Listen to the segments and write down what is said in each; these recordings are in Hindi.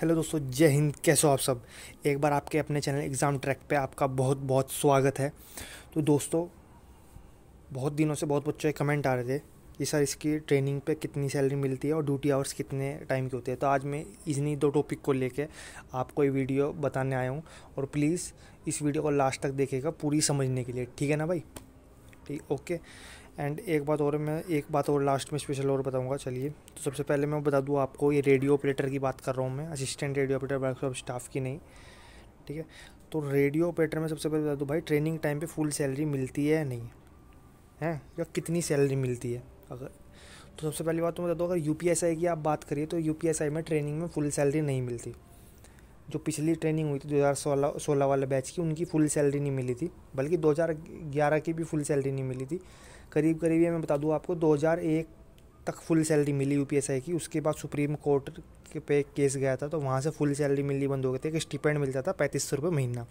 हेलो दोस्तों जय हिंद कैसे हो आप सब एक बार आपके अपने चैनल एग्ज़ाम ट्रैक पे आपका बहुत बहुत स्वागत है तो दोस्तों बहुत दिनों से बहुत बच्चों के कमेंट आ रहे थे कि सर इसकी ट्रेनिंग पे कितनी सैलरी मिलती है और ड्यूटी आवर्स कितने टाइम के होते हैं तो आज मैं इन्हीं दो टॉपिक को लेके आपको ये वीडियो बताने आया हूँ और प्लीज़ इस वीडियो को लास्ट तक देखेगा पूरी समझने के लिए ठीक है ना भाई ठीक ओके एंड एक बात और मैं एक बात और लास्ट में स्पेशल और बताऊंगा चलिए तो सबसे पहले मैं बता दूँ आपको ये रेडियो ऑपरेटर की बात कर रहा हूँ मैं assistant radio operator workshop staff की नहीं ठीक है तो रेडियो ऑपरेटर में सबसे पहले बता दूँ भाई ट्रेनिंग टाइम पे फुल सैलरी मिलती है या नहीं है या कितनी सैलरी मिलती है अगर तो सबसे पहली बात तो मैं बता दूँ अगर यू की आप बात करिए तो यू में ट्रेनिंग में फुल सैलरी नहीं मिलती जो पिछली ट्रेनिंग हुई थी दो हज़ार सोलह वाले बैच की उनकी फुल सैलरी नहीं मिली थी बल्कि ग्यारह की भी फुल सैलरी नहीं मिली थी करीब करीब ये मैं बता दूँ आपको 2001 तक फुल सैलरी मिली यू की उसके बाद सुप्रीम कोर्ट के पे केस गया था तो वहाँ से फुल सैलरी मिलनी बंद हो गई थी कि स्टिपेंड मिलता था पैंतीस सौ रुपये महीना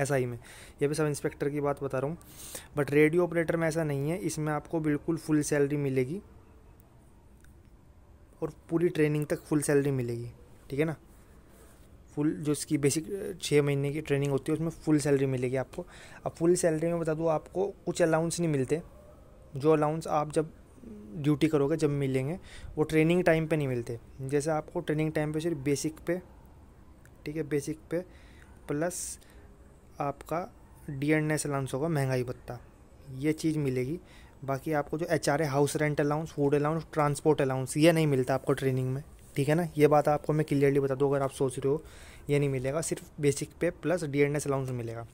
ऐसा ही में यह भी सब इंस्पेक्टर की बात बता रहा हूँ बट रेडियो ऑपरेटर में ऐसा नहीं है इसमें आपको बिल्कुल फुल सैलरी मिलेगी और पूरी ट्रेनिंग तक फुल सैलरी मिलेगी ठीक है ना फुल जो इसकी बेसिक छः महीने की ट्रेनिंग होती है उसमें फुल सैलरी मिलेगी आपको अब फुल सैलरी में बता दूँ आपको कुछ अलाउंस नहीं मिलते जो अलाउंस आप जब ड्यूटी करोगे जब मिलेंगे वो ट्रेनिंग टाइम पे नहीं मिलते जैसे आपको ट्रेनिंग टाइम पे सिर्फ बेसिक पे ठीक है बेसिक पे प्लस आपका डी एंड एस अलाउंस होगा महंगाई भत्ता ये चीज़ मिलेगी बाकी आपको जो H R A house rent allowance food allowance transport allowance ये नहीं मिलता आपको ट्रेनिंग में ठीक है ना ये बात आपको मैं क्लियरली बता दूँ अगर आप सोच रहे हो ये नहीं मिलेगा सिर्फ basic pay plus D N S allowance मिलेगा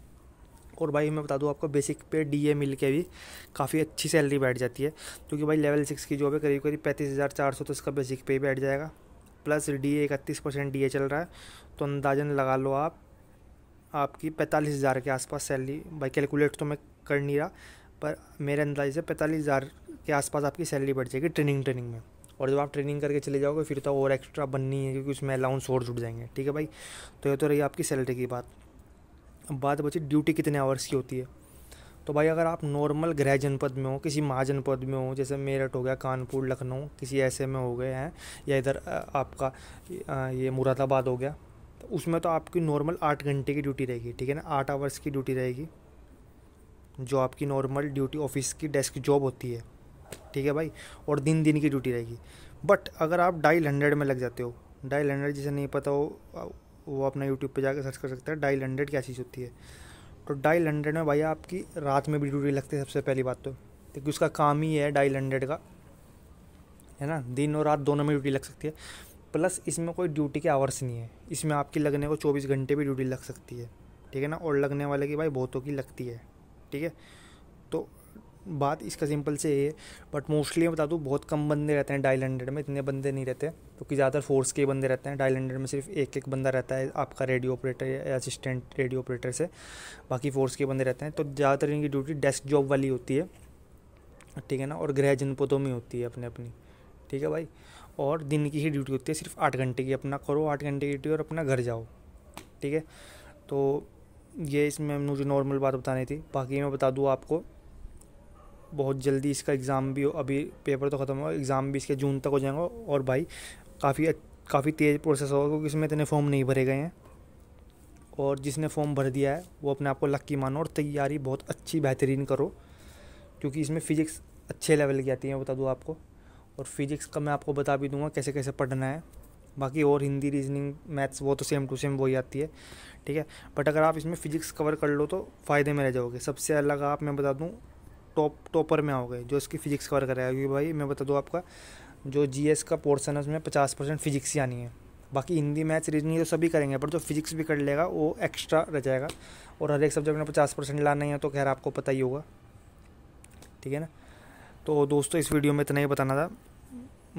और भाई मैं बता दूँ आपको बेसिक पे डी ए मिल के भी काफ़ी अच्छी सैलरी बैठ जाती है क्योंकि भाई लेवल सिक्स की जॉब है करीब करीब पैंतीस हज़ार चार सौ तो इसका बेसिक पे बैठ जाएगा प्लस डी ए इकतीस परसेंट डी ए चल रहा है तो अंदाजन लगा लो आप आपकी पैंतालीस हज़ार के आसपास सैलरी भाई कैलकुलेट तो मैं कर नहीं रहा पर मेरे अंदाजे से पैंतालीस हज़ार के आसपास आपकी सैलरी बढ़ जाएगी ट्रेनिंग ट्रेनिंग में और जब आप ट्रेनिंग करके चले जाओगे फिर तो और एक्स्ट्रा बननी है क्योंकि उसमें अलाउंस और जुड़ जाएंगे ठीक है भाई तो ये तो रही आपकी सैलरी की बात अब बात बची ड्यूटी कितने आवर्स की होती है तो भाई अगर आप नॉर्मल गृह जनपद में हो किसी महाजनपद में हो जैसे मेरठ हो गया कानपुर लखनऊ किसी ऐसे में हो गए हैं या इधर आपका ये मुरादाबाद हो गया तो उसमें तो आपकी नॉर्मल आठ घंटे की ड्यूटी रहेगी ठीक है ना आठ आवर्स की ड्यूटी रहेगी जो आपकी नॉर्मल ड्यूटी ऑफिस की डेस्क जॉब होती है ठीक है भाई और दिन दिन की ड्यूटी रहेगी बट अगर आप डाइल हंड्रेड में लग जाते हो डाइल हंड्रेड जिसे नहीं पता हो वो अपना यूट्यूब पर जाकर सर्च कर सकता है डाइल हंड्रेड क्या चीज़ होती है तो डाइल हंड्रेड में भाई आपकी रात में भी ड्यूटी लगती है सबसे पहली बात तो क्योंकि उसका काम ही है डाइल हंड्रेड का है ना दिन और रात दोनों में ड्यूटी लग सकती है प्लस इसमें कोई ड्यूटी के आवर्स नहीं है इसमें आपकी लगने को चौबीस घंटे भी ड्यूटी लग सकती है ठीक है ना और लगने वाले की भाई बहुतों की लगती है ठीक है तो बात इसका सिंपल से ये है बट मोस्टली मैं बता दूँ बहुत कम बंदे रहते हैं डायल हंड्रेड में इतने बंदे नहीं रहते क्योंकि तो ज़्यादातर फोर्स के बंदे रहते हैं डायल हंड्रेड में सिर्फ एक एक बंदा रहता है आपका रेडियो ऑपरेटर या असिस्टेंट रेडियो ऑपरेटर से बाकी फोर्स के बंदे रहते हैं तो ज़्यादातर इनकी ड्यूटी डेस्क जॉब वाली होती है ठीक है ना और गृह जनपदों में होती है अपने अपनी ठीक है भाई और दिन की ही ड्यूटी होती है सिर्फ आठ घंटे की अपना करो आठ घंटे की ड्यूटी और अपना घर जाओ ठीक है तो ये इसमें मुझे नॉर्मल बात बतानी थी बाकी मैं बता दूँ आपको बहुत जल्दी इसका एग्ज़ाम भी अभी पेपर तो ख़त्म हो एग्ज़ाम भी इसके जून तक हो जाएगा और भाई काफ़ी काफ़ी तेज़ प्रोसेस होगा क्योंकि इसमें इतने फॉर्म नहीं भरे गए हैं और जिसने फॉर्म भर दिया है वो अपने आप को लक्की मानो और तैयारी बहुत अच्छी बेहतरीन करो क्योंकि इसमें फ़िज़िक्स अच्छे लेवल की आती है बता दूँ आपको और फिज़िक्स का मैं आपको बता भी दूंगा कैसे कैसे पढ़ना है बाकी और हिंदी रीजनिंग मैथ्स वो तो सेम टू सेम वही आती है ठीक है बट अगर आप इसमें फ़िज़िक्स कवर कर लो तो फ़ायदे में रह जाओगे सबसे अलग आप मैं बता दूँ टॉप टॉपर में आओगे जो इसकी फिजिक्स कवर कराएगा क्योंकि भाई मैं बता दूँ आपका जो जी का पोर्सन है उसमें पचास परसेंट फिजिक्स ही आनी है बाकी हिंदी मैथ्स रीजनिंग तो सभी करेंगे पर जो फिजिक्स भी कर लेगा वो एक्स्ट्रा रह जाएगा और हर एक सब्जेक्ट में पचास परसेंट लाना ही है तो खैर आपको पता ही होगा ठीक है ना तो दोस्तों इस वीडियो में इतना ही बताना था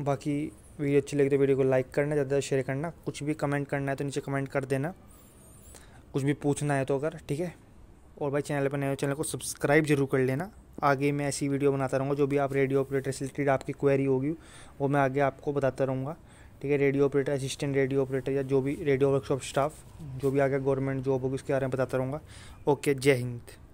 बाकी वीडियो अच्छी लगी तो वीडियो को लाइक करना ज़्यादा ज़्यादा शेयर करना कुछ भी कमेंट करना है तो नीचे कमेंट कर देना कुछ भी पूछना है तो अगर ठीक है और भाई चैनल पर नए चैनल को सब्सक्राइब जरूर कर लेना आगे मैं ऐसी वीडियो बनाता रहूँगा जो भी आप रेडियो ऑपरेटर से रिलेटेड आपकी क्वेरी होगी वो मैं आगे आपको बताता रहूँगा ठीक है radio operator assistant radio operator या जो भी रेडियो वर्कशॉप स्टाफ जो भी आगे गवर्नमेंट जॉब होगी उसके बारे में बताता रहूँगा ओके जय हिंद